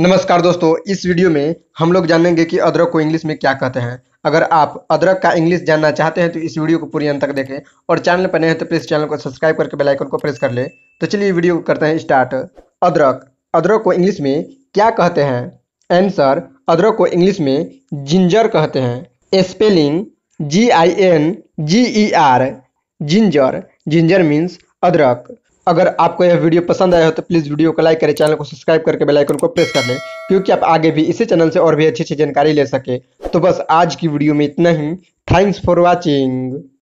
नमस्कार दोस्तों इस वीडियो में हम लोग जानेंगे कि अदरक को इंग्लिश में क्या कहते हैं अगर आप अदरक का इंग्लिश जानना चाहते हैं तो इस वीडियो को पूरी अंत तक देखें और चैनल पर नए हैं तो प्लीज़ चैनल को सब्सक्राइब करके बेल आइकन को प्रेस कर लें तो चलिए वीडियो करते हैं स्टार्ट अदरक अदरक को इंग्लिश में क्या कहते हैं एंसर अदरक को इंग्लिश में जिंजर कहते हैं spelling G I N G E R ginger ginger means अदरक अगर आपको यह वीडियो पसंद आया हो तो प्लीज़ वीडियो को लाइक करें चैनल को सब्सक्राइब करके बेल आइकन को प्रेस कर लें क्योंकि आप आगे भी इसी चैनल से और भी अच्छी अच्छी जानकारी ले सकें तो बस आज की वीडियो में इतना ही थैंक्स फॉर वॉचिंग